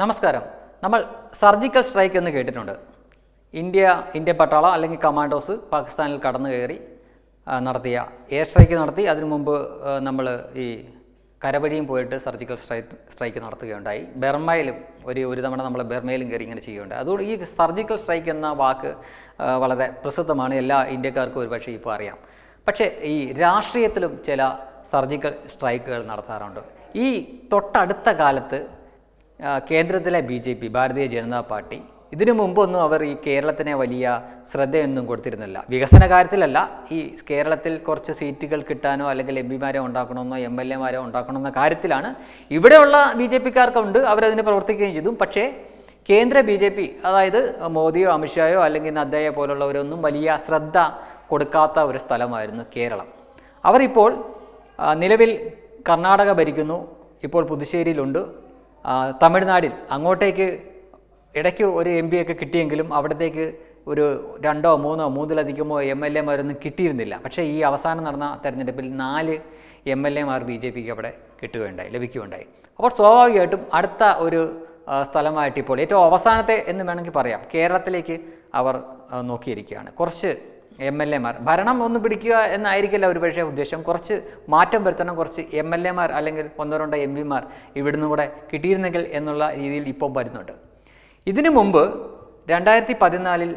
നമസ്കാരം നമ്മൾ surgical strike എന്ന് കേട്ടിട്ടുണ്ട് ഇന്ത്യ ഇന്ത്യ പട്ടാള അല്ലെങ്കിൽ കമാൻഡോസ് പാകിസ്ഥാനിൽ കടന്നു കയറി നടത്തിയ എയർ സ്ട്രൈക്ക് നടത്തി അതിനു മുമ്പ് നമ്മൾ ഈ കരവഴിയും പോയിട്ട് സർജിക്കൽ സ്ട്രൈക്ക് സ്ട്രൈക്ക് നടത്തുകയുണ്ടായി ബെർമയിലും ഒരു ഒരു തവണ നമ്മൾ ബെർമയിലും കയറി ഇങ്ങനെ ചെയ്യുകയുണ്ട് അതുകൊണ്ട് ഈ സർജിക്കൽ സ്ട്രൈക്ക് എന്ന വാക്ക് വളരെ പ്രസിദ്ധമാണ് എല്ലാ ഇന്ത്യക്കാർക്കും ഒരുപക്ഷെ ഇപ്പോൾ അറിയാം പക്ഷേ ഈ രാഷ്ട്രീയത്തിലും ചില സർജിക്കൽ സ്ട്രൈക്കുകൾ നടത്താറുണ്ട് ഈ തൊട്ടടുത്ത കാലത്ത് കേന്ദ്രത്തിലെ ബി ജെ പി ഭാരതീയ ജനതാ പാർട്ടി ഇതിനു മുമ്പൊന്നും അവർ ഈ കേരളത്തിനെ വലിയ ശ്രദ്ധയൊന്നും കൊടുത്തിരുന്നില്ല വികസന കാര്യത്തിലല്ല ഈ കേരളത്തിൽ കുറച്ച് സീറ്റുകൾ കിട്ടാനോ അല്ലെങ്കിൽ എം പിമാരെ ഉണ്ടാക്കണമെന്നോ എം എൽ എമാരെ ഉണ്ടാക്കണമെന്ന കാര്യത്തിലാണ് ഇവിടെയുള്ള ബി ജെ പിക്കാർക്കുണ്ട് അവരതിന് പ്രവർത്തിക്കുകയും ചെയ്തു പക്ഷേ കേന്ദ്ര ബി ജെ പി അതായത് മോദിയോ അമിത്ഷായോ അല്ലെങ്കിൽ നദ്ദയെ പോലുള്ളവരൊന്നും വലിയ ശ്രദ്ധ കൊടുക്കാത്ത ഒരു സ്ഥലമായിരുന്നു കേരളം അവരിപ്പോൾ നിലവിൽ കർണാടക ഭരിക്കുന്നു ഇപ്പോൾ പുതുശ്ശേരിയിലുണ്ട് തമിഴ്നാടിൽ അങ്ങോട്ടേക്ക് ഇടയ്ക്ക് ഒരു എം ഒക്കെ കിട്ടിയെങ്കിലും അവിടത്തേക്ക് ഒരു രണ്ടോ മൂന്നോ മൂന്നിലധികമോ എം എൽ എമാരൊന്നും കിട്ടിയിരുന്നില്ല പക്ഷേ ഈ അവസാനം നടന്ന തെരഞ്ഞെടുപ്പിൽ നാല് എം എൽ എമാർ ബി ജെ പിക്ക് അവിടെ കിട്ടുകയുണ്ടായി ലഭിക്കുകയുണ്ടായി അപ്പോൾ സ്വാഭാവികമായിട്ടും അടുത്ത ഒരു സ്ഥലമായിട്ട് ഇപ്പോൾ ഏറ്റവും അവസാനത്തെ എന്ന് വേണമെങ്കിൽ പറയാം കേരളത്തിലേക്ക് അവർ നോക്കിയിരിക്കുകയാണ് കുറച്ച് എം എൽ എമാർ ഭരണം ഒന്ന് പിടിക്കുക എന്നായിരിക്കില്ല ഒരു പക്ഷേ ഉദ്ദേശം കുറച്ച് മാറ്റം വരുത്തണം കുറച്ച് എം എൽ എമാർ അല്ലെങ്കിൽ ഒന്നോ രണ്ടോ എം പിമാർ ഇവിടുന്ന് കൂടെ കിട്ടിയിരുന്നെങ്കിൽ എന്നുള്ള രീതിയിൽ ഇപ്പോൾ വരുന്നുണ്ട് ഇതിനു മുമ്പ് രണ്ടായിരത്തി പതിനാലിൽ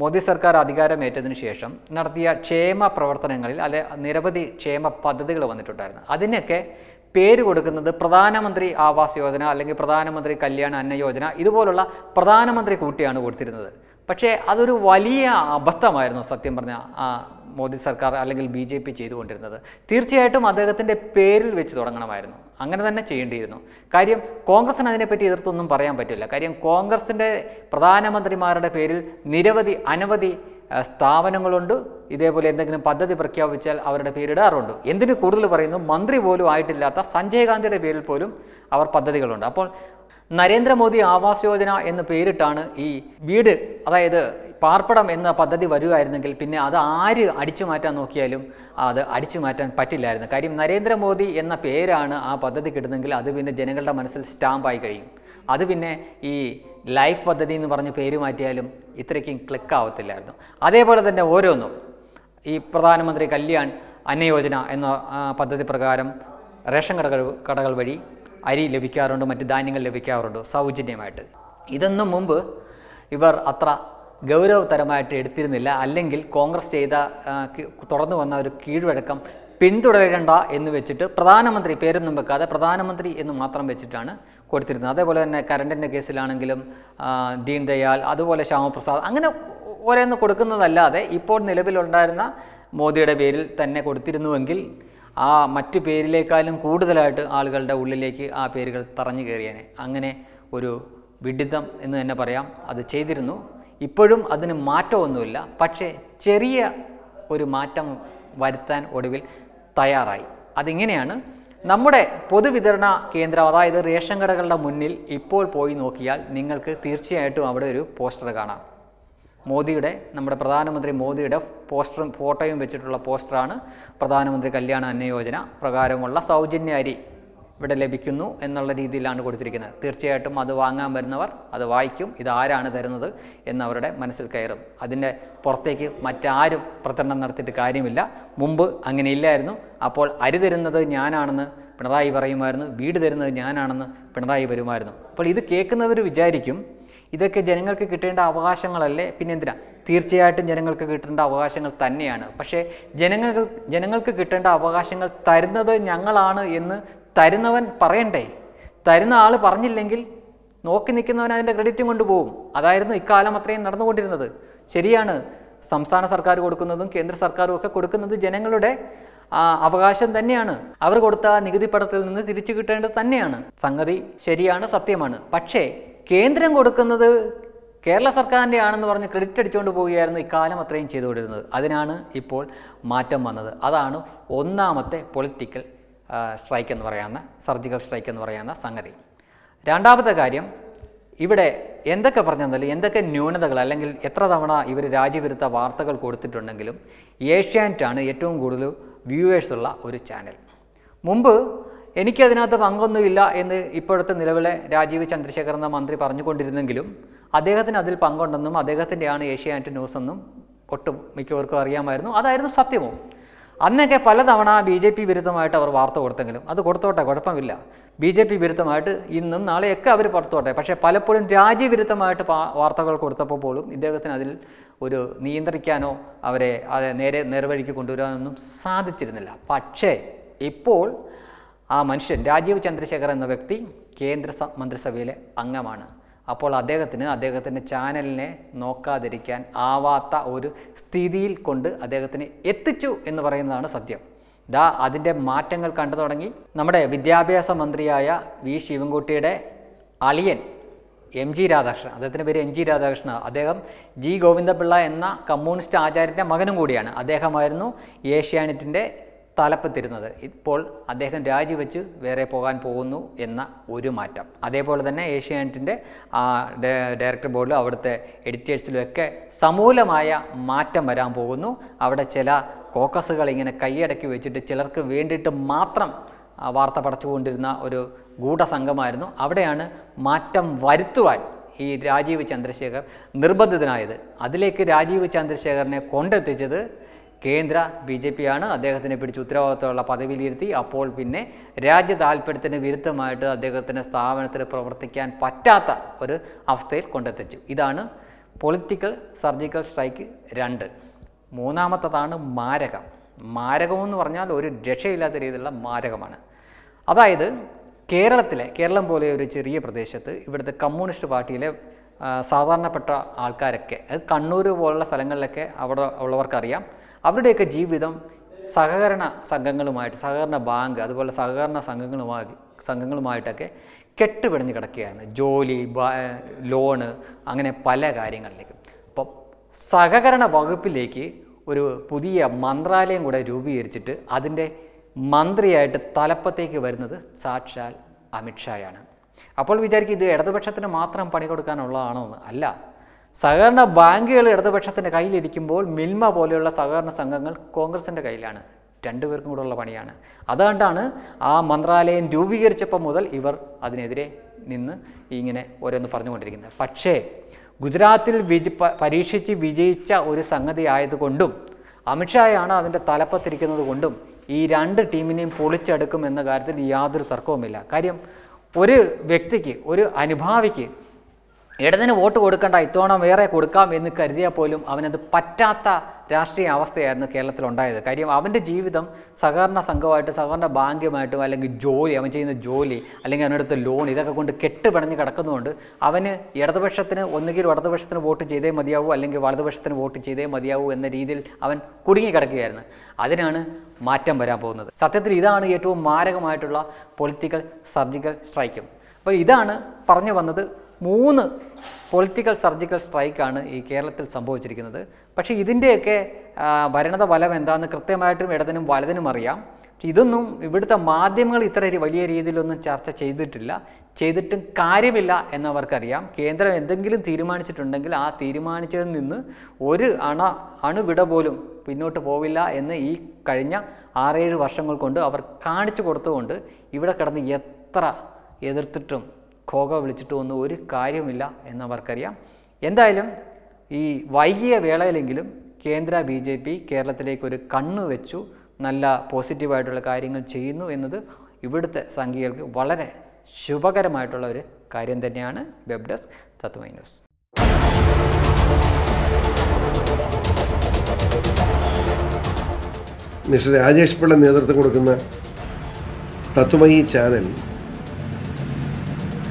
മോദി സർക്കാർ അധികാരമേറ്റതിനു ശേഷം നടത്തിയ ക്ഷേമ പ്രവർത്തനങ്ങളിൽ അല്ലെ നിരവധി ക്ഷേമ പദ്ധതികൾ വന്നിട്ടുണ്ടായിരുന്നു അതിനൊക്കെ പേര് കൊടുക്കുന്നത് പ്രധാനമന്ത്രി ആവാസ് യോജന അല്ലെങ്കിൽ പ്രധാനമന്ത്രി കല്യാണ അന്ന യോജന ഇതുപോലുള്ള പ്രധാനമന്ത്രി കൂട്ടിയാണ് കൊടുത്തിരുന്നത് പക്ഷേ അതൊരു വലിയ അബദ്ധമായിരുന്നു സത്യം പറഞ്ഞാൽ മോദി സർക്കാർ അല്ലെങ്കിൽ ബി ജെ പി ചെയ്തുകൊണ്ടിരുന്നത് തീർച്ചയായിട്ടും അദ്ദേഹത്തിൻ്റെ പേരിൽ വെച്ച് തുടങ്ങണമായിരുന്നു അങ്ങനെ തന്നെ ചെയ്യേണ്ടിയിരുന്നു കാര്യം കോൺഗ്രസിന് അതിനെപ്പറ്റി എതിർത്തൊന്നും പറയാൻ പറ്റില്ല കാര്യം കോൺഗ്രസിൻ്റെ പ്രധാനമന്ത്രിമാരുടെ പേരിൽ നിരവധി അനവധി സ്ഥാപനങ്ങളുണ്ട് ഇതേപോലെ എന്തെങ്കിലും പദ്ധതി പ്രഖ്യാപിച്ചാൽ അവരുടെ പേരിടാറുണ്ട് എന്തിന് കൂടുതൽ പറയുന്നു മന്ത്രി പോലും ആയിട്ടില്ലാത്ത സഞ്ജയ് ഗാന്ധിയുടെ പേരിൽ പോലും അവർ പദ്ധതികളുണ്ട് അപ്പോൾ നരേന്ദ്രമോദി ആവാസ് യോജന എന്ന് പേരിട്ടാണ് ഈ വീട് അതായത് പാർപ്പിടം എന്ന പദ്ധതി വരുമായിരുന്നെങ്കിൽ പിന്നെ അത് ആര് അടിച്ചു മാറ്റാൻ നോക്കിയാലും അത് അടിച്ചു മാറ്റാൻ പറ്റില്ലായിരുന്നു കാര്യം നരേന്ദ്രമോദി എന്ന പേരാണ് ആ പദ്ധതി കിട്ടുന്നെങ്കിൽ അത് പിന്നെ ജനങ്ങളുടെ മനസ്സിൽ സ്റ്റാമ്പായി കഴിയും അത് പിന്നെ ഈ ലൈഫ് പദ്ധതി എന്ന് പറഞ്ഞ് പേര് മാറ്റിയാലും ഇത്രയ്ക്കും ക്ലിക്ക് ആവത്തില്ലായിരുന്നു അതേപോലെ തന്നെ ഓരോന്നും ഈ പ്രധാനമന്ത്രി കല്യാൺ അന്നയോജന എന്ന പദ്ധതി പ്രകാരം റേഷൻ കടകൾ കടകൾ വഴി അരി ലഭിക്കാറുണ്ട് മറ്റ് ധാന്യങ്ങൾ ലഭിക്കാറുണ്ട് സൗജന്യമായിട്ട് ഇതൊന്നും മുമ്പ് ഇവർ അത്ര ഗൗരവതരമായിട്ട് എടുത്തിരുന്നില്ല അല്ലെങ്കിൽ കോൺഗ്രസ് ചെയ്ത തുറന്നു വന്ന ഒരു കീഴ്വഴക്കം പിന്തുടരേണ്ട എന്ന് വെച്ചിട്ട് പ്രധാനമന്ത്രി പേരൊന്നും വെക്കാതെ പ്രധാനമന്ത്രി എന്ന് മാത്രം വെച്ചിട്ടാണ് കൊടുത്തിരുന്നത് അതേപോലെ തന്നെ കരണ്ടിൻ്റെ കേസിലാണെങ്കിലും ദീൻ ദയാൽ അതുപോലെ ശ്യാമപ്രസാദ് അങ്ങനെ ഓരോന്ന് കൊടുക്കുന്നതല്ലാതെ ഇപ്പോൾ നിലവിലുണ്ടായിരുന്ന മോദിയുടെ പേരിൽ തന്നെ കൊടുത്തിരുന്നുവെങ്കിൽ ആ മറ്റു പേരിലേക്കാളും കൂടുതലായിട്ട് ആളുകളുടെ ഉള്ളിലേക്ക് ആ പേരുകൾ തറഞ്ഞു കയറിയേനെ അങ്ങനെ ഒരു വിഡിതം എന്ന് തന്നെ പറയാം അത് ചെയ്തിരുന്നു ഇപ്പോഴും അതിന് മാറ്റമൊന്നുമില്ല പക്ഷേ ചെറിയ ഒരു മാറ്റം വരുത്താൻ ഒടുവിൽ തയ്യാറായി അതിങ്ങനെയാണ് നമ്മുടെ പൊതുവിതരണ കേന്ദ്രം അതായത് റേഷൻ കടകളുടെ മുന്നിൽ ഇപ്പോൾ പോയി നോക്കിയാൽ നിങ്ങൾക്ക് തീർച്ചയായിട്ടും അവിടെ ഒരു പോസ്റ്റർ കാണാം മോദിയുടെ നമ്മുടെ പ്രധാനമന്ത്രി മോദിയുടെ പോസ്റ്ററും ഫോട്ടോയും വെച്ചിട്ടുള്ള പോസ്റ്ററാണ് പ്രധാനമന്ത്രി കല്യാണ അന്നയോജന പ്രകാരമുള്ള സൗജന്യ അരി ഇവിടെ ലഭിക്കുന്നു എന്നുള്ള രീതിയിലാണ് കൊടുത്തിരിക്കുന്നത് തീർച്ചയായിട്ടും അത് വാങ്ങാൻ വരുന്നവർ അത് വായിക്കും ഇതാരാണ് ആരാണ് തരുന്നത് എന്നവരുടെ മനസ്സിൽ കയറും അതിൻ്റെ പുറത്തേക്ക് മറ്റാരും പ്രചരണം നടത്തിയിട്ട് കാര്യമില്ല മുമ്പ് അങ്ങനെ ഇല്ലായിരുന്നു അപ്പോൾ അരി തരുന്നത് ഞാനാണെന്ന് പിണറായി പറയുമായിരുന്നു വീട് തരുന്നത് ഞാനാണെന്ന് പിണറായി വരുമായിരുന്നു അപ്പോൾ ഇത് കേൾക്കുന്നവർ വിചാരിക്കും ഇതൊക്കെ ജനങ്ങൾക്ക് കിട്ടേണ്ട അവകാശങ്ങളല്ലേ പിന്നെ എന്തിനാ തീർച്ചയായിട്ടും ജനങ്ങൾക്ക് കിട്ടേണ്ട അവകാശങ്ങൾ തന്നെയാണ് പക്ഷേ ജനങ്ങൾ ജനങ്ങൾക്ക് കിട്ടേണ്ട അവകാശങ്ങൾ തരുന്നത് ഞങ്ങളാണ് എന്ന് തരുന്നവൻ പറയണ്ടേ തരുന്ന ആൾ പറഞ്ഞില്ലെങ്കിൽ നോക്കി നിൽക്കുന്നവൻ അതിൻ്റെ ക്രെഡിറ്റും കൊണ്ടുപോകും അതായിരുന്നു ഇക്കാലം അത്രയും നടന്നുകൊണ്ടിരുന്നത് ശരിയാണ് സംസ്ഥാന സർക്കാർ കൊടുക്കുന്നതും കേന്ദ്ര സർക്കാരും ഒക്കെ കൊടുക്കുന്നത് ജനങ്ങളുടെ അവകാശം തന്നെയാണ് അവർ കൊടുത്ത നികുതി പടത്തിൽ നിന്ന് തിരിച്ചു കിട്ടേണ്ടത് തന്നെയാണ് സംഗതി ശരിയാണ് സത്യമാണ് പക്ഷേ കേന്ദ്രം കൊടുക്കുന്നത് കേരള സർക്കാരിൻ്റെ ആണെന്ന് പറഞ്ഞ് ക്രെഡിറ്റ് അടിച്ചുകൊണ്ട് പോവുകയായിരുന്നു ഇക്കാലം അത്രയും ചെയ്തുകൊണ്ടിരുന്നത് അതിനാണ് ഇപ്പോൾ മാറ്റം വന്നത് അതാണ് ഒന്നാമത്തെ പൊളിറ്റിക്കൽ സ്ട്രൈക്ക് എന്ന് പറയാവുന്ന സർജിക്കൽ സ്ട്രൈക്ക് എന്ന് പറയാവുന്ന സംഗതി രണ്ടാമത്തെ കാര്യം ഇവിടെ എന്തൊക്കെ പറഞ്ഞാൽ എന്തൊക്കെ ന്യൂനതകൾ അല്ലെങ്കിൽ എത്ര തവണ ഇവർ രാജ്യവിരുദ്ധ വാർത്തകൾ കൊടുത്തിട്ടുണ്ടെങ്കിലും ഏഷ്യാനെറ്റാണ് ഏറ്റവും കൂടുതൽ വ്യൂവേഴ്സുള്ള ഒരു ചാനൽ മുമ്പ് എനിക്കതിനകത്ത് പങ്കൊന്നുമില്ല എന്ന് ഇപ്പോഴത്തെ നിലവിലെ രാജീവ് ചന്ദ്രശേഖർ എന്ന മന്ത്രി പറഞ്ഞുകൊണ്ടിരുന്നെങ്കിലും അദ്ദേഹത്തിന് അതിൽ പങ്കുണ്ടെന്നും അദ്ദേഹത്തിൻ്റെയാണ് ഏഷ്യാനെറ്റ് ന്യൂസ് എന്നും ഒട്ടും മിക്കവർക്കും അറിയാമായിരുന്നു അതായിരുന്നു സത്യവും അന്നൊക്കെ പലതവണ ബി ജെ പി വിരുദ്ധമായിട്ട് അവർ വാർത്ത കൊടുത്തെങ്കിലും അത് കൊടുത്തോട്ടെ കുഴപ്പമില്ല ബി ജെ പി വിരുദ്ധമായിട്ട് ഇന്നും നാളെയൊക്കെ അവർ പുറത്തോട്ടെ പക്ഷേ പലപ്പോഴും രാജ്യവിരുദ്ധമായിട്ട് വാർത്തകൾ കൊടുത്തപ്പോൾ പോലും ഇദ്ദേഹത്തിന് അതിൽ ഒരു നിയന്ത്രിക്കാനോ അവരെ അത് നേരെ നേർവഴിക്ക് കൊണ്ടുവരാനൊന്നും സാധിച്ചിരുന്നില്ല പക്ഷേ ഇപ്പോൾ ആ മനുഷ്യൻ രാജീവ് ചന്ദ്രശേഖർ എന്ന വ്യക്തി കേന്ദ്ര മന്ത്രിസഭയിലെ അംഗമാണ് അപ്പോൾ അദ്ദേഹത്തിന് അദ്ദേഹത്തിൻ്റെ ചാനലിനെ നോക്കാതിരിക്കാൻ ആവാത്ത ഒരു സ്ഥിതിയിൽ കൊണ്ട് അദ്ദേഹത്തിന് എത്തിച്ചു എന്ന് പറയുന്നതാണ് സത്യം ദാ അതിൻ്റെ മാറ്റങ്ങൾ കണ്ടു തുടങ്ങി നമ്മുടെ വിദ്യാഭ്യാസ മന്ത്രിയായ വി ശിവൻകുട്ടിയുടെ അളിയൻ എം ജി രാധാകൃഷ്ണൻ അദ്ദേഹത്തിൻ്റെ പേര് എം ജി രാധാകൃഷ്ണൻ അദ്ദേഹം ജി ഗോവിന്ദപിള്ള എന്ന കമ്മ്യൂണിസ്റ്റ് ആചാര്യൻ്റെ മകനും കൂടിയാണ് അദ്ദേഹമായിരുന്നു ഏഷ്യാനെറ്റിൻ്റെ തലപ്പത്തിരുന്നത് ഇപ്പോൾ അദ്ദേഹം രാജിവെച്ച് വേറെ പോകാൻ പോകുന്നു എന്ന ഒരു മാറ്റം അതേപോലെ തന്നെ ഏഷ്യാനെറ്റിൻ്റെ ഡയറക്ടർ ബോർഡിലും അവിടുത്തെ എഡിറ്റേഴ്സിലുമൊക്കെ സമൂലമായ മാറ്റം വരാൻ പോകുന്നു അവിടെ ചില കോക്കസുകൾ ഇങ്ങനെ കൈയടക്കി വെച്ചിട്ട് ചിലർക്ക് വേണ്ടിയിട്ട് മാത്രം വാർത്ത പടച്ചുകൊണ്ടിരുന്ന ഒരു ഗൂഢസംഘമായിരുന്നു അവിടെയാണ് മാറ്റം വരുത്തുവാൻ ഈ രാജീവ് ചന്ദ്രശേഖർ നിർബന്ധിതനായത് അതിലേക്ക് രാജീവ് ചന്ദ്രശേഖറിനെ കൊണ്ടെത്തിച്ചത് കേന്ദ്ര ബി ജെ ആണ് അദ്ദേഹത്തിനെ പിടിച്ച് ഉത്തരവാദിത്തമുള്ള പദവിയിലിരുത്തി അപ്പോൾ പിന്നെ രാജ്യ താല്പര്യത്തിന് വിരുദ്ധമായിട്ട് അദ്ദേഹത്തിൻ്റെ സ്ഥാപനത്തിൽ പ്രവർത്തിക്കാൻ പറ്റാത്ത ഒരു അവസ്ഥയിൽ കൊണ്ടെത്തിച്ചു ഇതാണ് പൊളിറ്റിക്കൽ സർജിക്കൽ സ്ട്രൈക്ക് രണ്ട് മൂന്നാമത്തതാണ് മാരകം മാരകമെന്ന് പറഞ്ഞാൽ ഒരു രക്ഷയില്ലാത്ത രീതിയിലുള്ള മാരകമാണ് അതായത് കേരളത്തിലെ കേരളം പോലെ ഒരു ചെറിയ പ്രദേശത്ത് ഇവിടുത്തെ കമ്മ്യൂണിസ്റ്റ് പാർട്ടിയിലെ സാധാരണപ്പെട്ട ആൾക്കാരൊക്കെ അത് കണ്ണൂർ പോലുള്ള സ്ഥലങ്ങളിലൊക്കെ അവിടെ ഉള്ളവർക്കറിയാം അവരുടെയൊക്കെ ജീവിതം സഹകരണ സംഘങ്ങളുമായിട്ട് സഹകരണ ബാങ്ക് അതുപോലെ സഹകരണ സംഘങ്ങളുമായി സംഘങ്ങളുമായിട്ടൊക്കെ കെട്ടുപിടഞ്ഞ് കിടക്കുകയാണ് ജോലി ലോണ് അങ്ങനെ പല കാര്യങ്ങളിലേക്കും അപ്പം സഹകരണ വകുപ്പിലേക്ക് ഒരു പുതിയ മന്ത്രാലയം കൂടെ രൂപീകരിച്ചിട്ട് അതിൻ്റെ മന്ത്രിയായിട്ട് തലപ്പത്തേക്ക് വരുന്നത് സാക്ഷാൽ അമിത്ഷായാണ് അപ്പോൾ വിചാരിക്കും ഇത് ഇടതുപക്ഷത്തിന് മാത്രം പണി കൊടുക്കാനുള്ളതാണോ എന്ന് അല്ല സഹകരണ ബാങ്കുകൾ ഇടതുപക്ഷത്തിൻ്റെ കയ്യിലിരിക്കുമ്പോൾ മിൽമ പോലെയുള്ള സഹകരണ സംഘങ്ങൾ കോൺഗ്രസിൻ്റെ കയ്യിലാണ് രണ്ടുപേർക്കും കൂടെയുള്ള പണിയാണ് അതുകൊണ്ടാണ് ആ മന്ത്രാലയം രൂപീകരിച്ചപ്പോൾ മുതൽ ഇവർ അതിനെതിരെ നിന്ന് ഇങ്ങനെ ഓരോന്ന് പറഞ്ഞുകൊണ്ടിരിക്കുന്നത് പക്ഷേ ഗുജറാത്തിൽ വിജ പരീക്ഷിച്ച് വിജയിച്ച ഒരു സംഗതി ആയതുകൊണ്ടും അമിത്ഷായാണ് അതിൻ്റെ തലപ്പത്തിരിക്കുന്നത് കൊണ്ടും ഈ രണ്ട് ടീമിനെയും പൊളിച്ചെടുക്കും എന്ന കാര്യത്തിൽ യാതൊരു തർക്കവുമില്ല കാര്യം ഒരു വ്യക്തിക്ക് ഒരു അനുഭാവിക്ക് ഇടതിന് വോട്ട് കൊടുക്കേണ്ട ഇത്തവണ വേറെ കൊടുക്കാം എന്ന് കരുതിയാൽ പോലും അവനത് പറ്റാത്ത രാഷ്ട്രീയ അവസ്ഥയായിരുന്നു കേരളത്തിൽ ഉണ്ടായത് കാര്യം അവൻ്റെ ജീവിതം സഹകരണ സംഘമായിട്ട് സഹകരണ ബാങ്കുമായിട്ടും അല്ലെങ്കിൽ ജോലി അവൻ ചെയ്യുന്ന ജോലി അല്ലെങ്കിൽ അവനടുത്ത് ലോൺ ഇതൊക്കെ കൊണ്ട് കെട്ടുപിണഞ്ഞ് കിടക്കുന്നതുകൊണ്ട് അവന് ഇടതുപക്ഷത്തിന് ഒന്നുകിൽ വടതുപക്ഷത്തിന് വോട്ട് ചെയ്തേ മതിയാവൂ അല്ലെങ്കിൽ വലതുപക്ഷത്തിന് വോട്ട് ചെയ്തേ മതിയാവൂ എന്ന രീതിയിൽ അവൻ കുടുങ്ങി കിടക്കുകയായിരുന്നു അതിനാണ് മാറ്റം വരാൻ പോകുന്നത് സത്യത്തിൽ ഇതാണ് ഏറ്റവും മാരകമായിട്ടുള്ള പൊളിറ്റിക്കൽ സർജിക്കൽ സ്ട്രൈക്കും അപ്പോൾ ഇതാണ് പറഞ്ഞു വന്നത് മൂന്ന് പൊളിറ്റിക്കൽ സർജിക്കൽ സ്ട്രൈക്കാണ് ഈ കേരളത്തിൽ സംഭവിച്ചിരിക്കുന്നത് പക്ഷേ ഇതിൻ്റെയൊക്കെ ഭരണത ഫലം എന്താണെന്ന് കൃത്യമായിട്ടും ഇടതിനും വലതിനും അറിയാം ഇതൊന്നും ഇവിടുത്തെ മാധ്യമങ്ങൾ ഇത്ര വലിയ രീതിയിലൊന്നും ചർച്ച ചെയ്തിട്ടില്ല ചെയ്തിട്ടും കാര്യമില്ല എന്നവർക്കറിയാം കേന്ദ്രം എന്തെങ്കിലും തീരുമാനിച്ചിട്ടുണ്ടെങ്കിൽ ആ തീരുമാനിച്ചതിൽ നിന്ന് ഒരു അണ അണുവിട പോലും പിന്നോട്ട് പോവില്ല എന്ന് ഈ കഴിഞ്ഞ ആറേഴ് വർഷങ്ങൾ കൊണ്ട് അവർ കാണിച്ചു കൊടുത്തുകൊണ്ട് ഇവിടെ കിടന്ന് എത്ര എതിർത്തിട്ടും ഖോഖ വിളിച്ചിട്ട് ഒന്നും ഒരു കാര്യമില്ല എന്നവർക്കറിയാം എന്തായാലും ഈ വൈകിയ വേളയിലെങ്കിലും കേന്ദ്ര ബി ജെ പി ഒരു കണ്ണു വെച്ചു നല്ല പോസിറ്റീവായിട്ടുള്ള കാര്യങ്ങൾ ചെയ്യുന്നു എന്നത് ഇവിടുത്തെ സംഖ്യകൾക്ക് വളരെ ശുഭകരമായിട്ടുള്ള ഒരു കാര്യം തന്നെയാണ് വെബ് ഡെസ്ക് തത്വമൈ ന്യൂസ് മിസ്റ്റർ നേതൃത്വം കൊടുക്കുന്ന